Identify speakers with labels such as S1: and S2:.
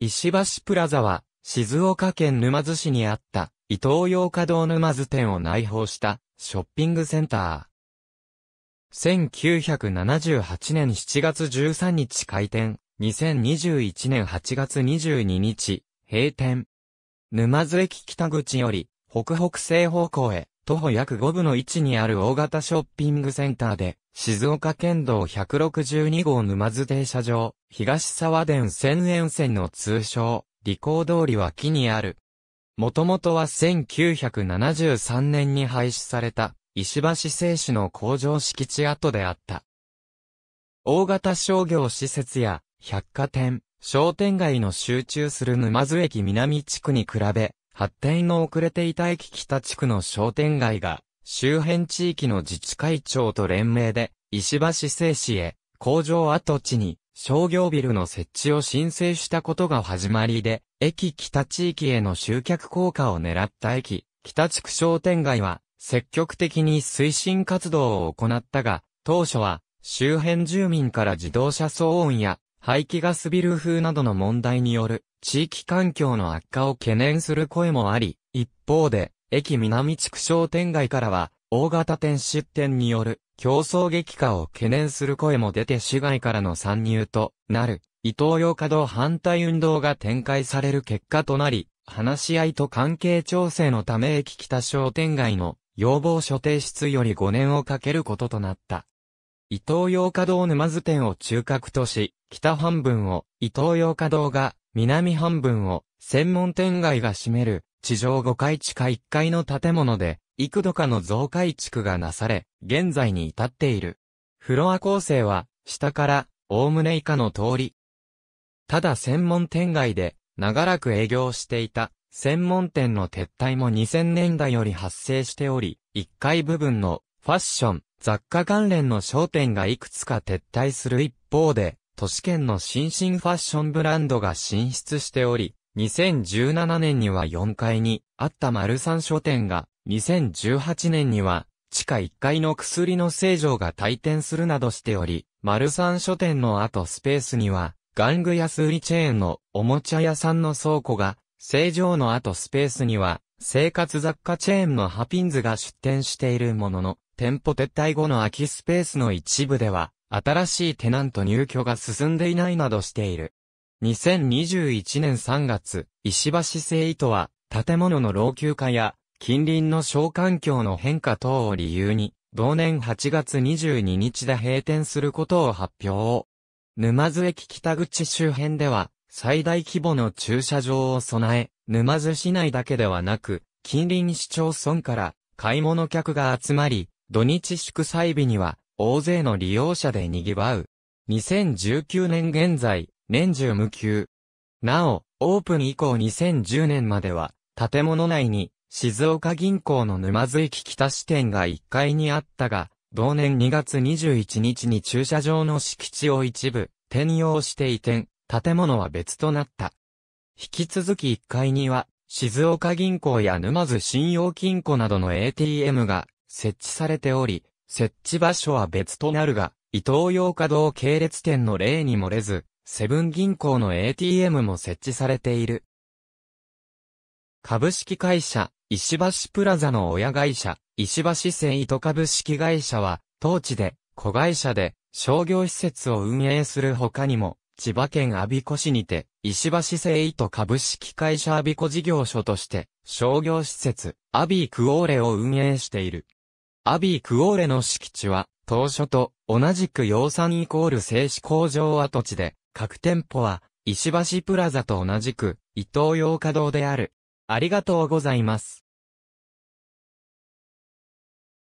S1: 石橋プラザは、静岡県沼津市にあった、伊東洋華堂沼津店を内包したショッピングセンター。1978年7月13日開店、2021年8月22日、閉店。沼津駅北口より、北北西方向へ、徒歩約5分の位置にある大型ショッピングセンターで、静岡県道162号沼津停車場、東沢田千沿線の通称、利口通りは木にある。もともとは1973年に廃止された、石橋製紙の工場敷地跡であった。大型商業施設や、百貨店、商店街の集中する沼津駅南地区に比べ、発展の遅れていた駅北地区の商店街が、周辺地域の自治会長と連名で、石橋製紙へ、工場跡地に、商業ビルの設置を申請したことが始まりで、駅北地域への集客効果を狙った駅、北地区商店街は、積極的に推進活動を行ったが、当初は、周辺住民から自動車騒音や排気ガスビル風などの問題による地域環境の悪化を懸念する声もあり、一方で、駅南地区商店街からは、大型店出店による競争激化を懸念する声も出て市外からの参入となる、伊東洋華働反対運動が展開される結果となり、話し合いと関係調整のため駅北商店街の要望所定室より5年をかけることとなった。伊東洋華堂沼津店を中核とし、北半分を、伊東洋華堂が、南半分を、専門店街が占める、地上5階地下1階の建物で、幾度かの増改築がなされ、現在に至っている。フロア構成は、下から、おおむね以下の通り。ただ専門店街で、長らく営業していた、専門店の撤退も2000年代より発生しており、1階部分の、ファッション、雑貨関連の商店がいくつか撤退する一方で、都市圏の新進ファッションブランドが進出しており、2017年には4階にあった丸三書店が、2018年には地下1階の薬の製女が退店するなどしており、丸三書店の後スペースには、玩具安売りチェーンのおもちゃ屋さんの倉庫が、正常の後スペースには、生活雑貨チェーンのハピンズが出店しているものの、店舗撤退後の空きスペースの一部では、新しいテナント入居が進んでいないなどしている。2021年3月、石橋製糸は、建物の老朽化や、近隣の小環境の変化等を理由に、同年8月22日で閉店することを発表。沼津駅北口周辺では、最大規模の駐車場を備え、沼津市内だけではなく、近隣市町村から買い物客が集まり、土日祝祭日には、大勢の利用者で賑わう。2019年現在、年中無休。なお、オープン以降2010年までは、建物内に、静岡銀行の沼津駅北支店が1階にあったが、同年2月21日に駐車場の敷地を一部、転用して移転、建物は別となった。引き続き1階には、静岡銀行や沼津信用金庫などの ATM が設置されており、設置場所は別となるが、伊東洋華堂系列店の例に漏れず、セブン銀行の ATM も設置されている。株式会社、石橋プラザの親会社、石橋線糸株式会社は、当地で、子会社で、商業施設を運営する他にも、千葉県阿鼻子市にて、石橋製糸株式会社阿鼻子事業所として、商業施設、アビークオーレを運営している。アビー・クオーレの敷地は、当初と同じく養蚕イコール製紙工場跡地で、各店舗は、石橋プラザと同じく、伊東洋華堂である。ありがとうございます。